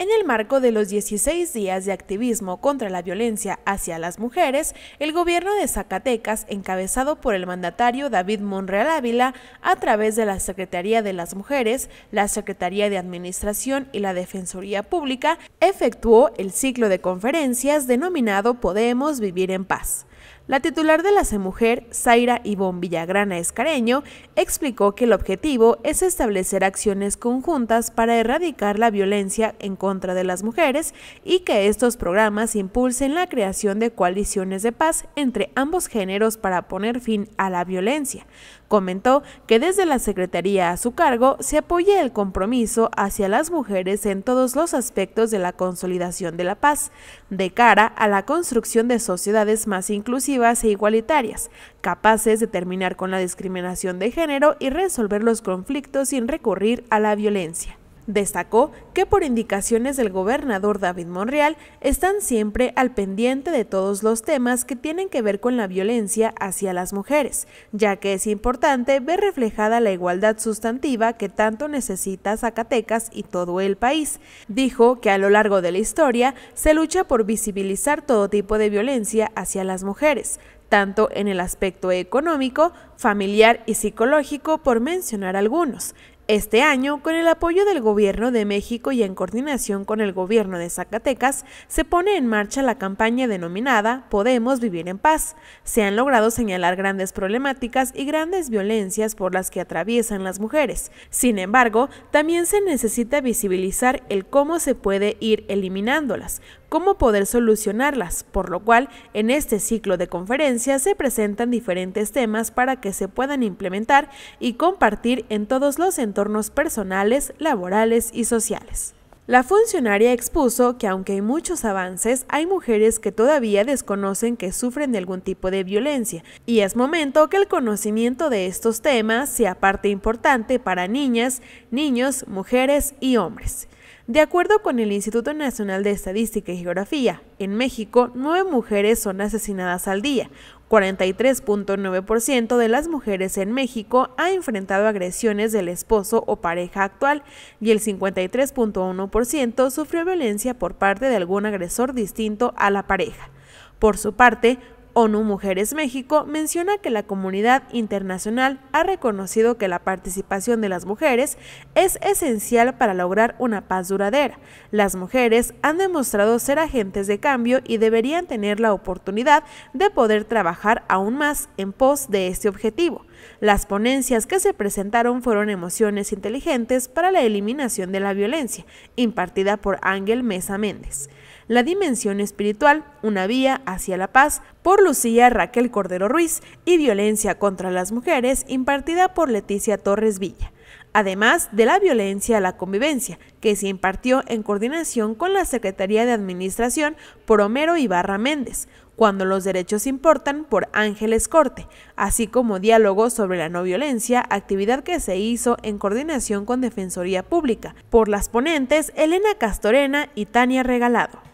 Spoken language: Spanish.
En el marco de los 16 días de activismo contra la violencia hacia las mujeres, el gobierno de Zacatecas, encabezado por el mandatario David Monreal Ávila, a través de la Secretaría de las Mujeres, la Secretaría de Administración y la Defensoría Pública, efectuó el ciclo de conferencias denominado Podemos Vivir en Paz la titular de la CEMUJER, Zaira Ivon Villagrana Escareño, explicó que el objetivo es establecer acciones conjuntas para erradicar la violencia en contra de las mujeres y que estos programas impulsen la creación de coaliciones de paz entre ambos géneros para poner fin a la violencia. Comentó que desde la Secretaría a su cargo se apoya el compromiso hacia las mujeres en todos los aspectos de la consolidación de la paz, de cara a la construcción de sociedades más inclusivas e igualitarias, capaces de terminar con la discriminación de género y resolver los conflictos sin recurrir a la violencia. Destacó que por indicaciones del gobernador David Monreal están siempre al pendiente de todos los temas que tienen que ver con la violencia hacia las mujeres, ya que es importante ver reflejada la igualdad sustantiva que tanto necesita Zacatecas y todo el país. Dijo que a lo largo de la historia se lucha por visibilizar todo tipo de violencia hacia las mujeres, tanto en el aspecto económico, familiar y psicológico, por mencionar algunos. Este año, con el apoyo del Gobierno de México y en coordinación con el Gobierno de Zacatecas, se pone en marcha la campaña denominada Podemos Vivir en Paz. Se han logrado señalar grandes problemáticas y grandes violencias por las que atraviesan las mujeres. Sin embargo, también se necesita visibilizar el cómo se puede ir eliminándolas, cómo poder solucionarlas, por lo cual en este ciclo de conferencias se presentan diferentes temas para que se puedan implementar y compartir en todos los entornos personales, laborales y sociales. La funcionaria expuso que aunque hay muchos avances, hay mujeres que todavía desconocen que sufren de algún tipo de violencia y es momento que el conocimiento de estos temas sea parte importante para niñas, niños, mujeres y hombres. De acuerdo con el Instituto Nacional de Estadística y Geografía, en México, nueve mujeres son asesinadas al día. 43.9% de las mujeres en México ha enfrentado agresiones del esposo o pareja actual y el 53.1% sufrió violencia por parte de algún agresor distinto a la pareja. Por su parte, ONU Mujeres México menciona que la comunidad internacional ha reconocido que la participación de las mujeres es esencial para lograr una paz duradera. Las mujeres han demostrado ser agentes de cambio y deberían tener la oportunidad de poder trabajar aún más en pos de este objetivo. Las ponencias que se presentaron fueron Emociones Inteligentes para la Eliminación de la Violencia, impartida por Ángel Mesa Méndez. La Dimensión Espiritual, una vía hacia la paz, por Lucía Raquel Cordero Ruiz, y Violencia contra las Mujeres, impartida por Leticia Torres Villa además de la violencia a la convivencia, que se impartió en coordinación con la Secretaría de Administración por Homero Ibarra Méndez, cuando los derechos importan por Ángeles Corte, así como diálogo sobre la no violencia, actividad que se hizo en coordinación con Defensoría Pública por las ponentes Elena Castorena y Tania Regalado.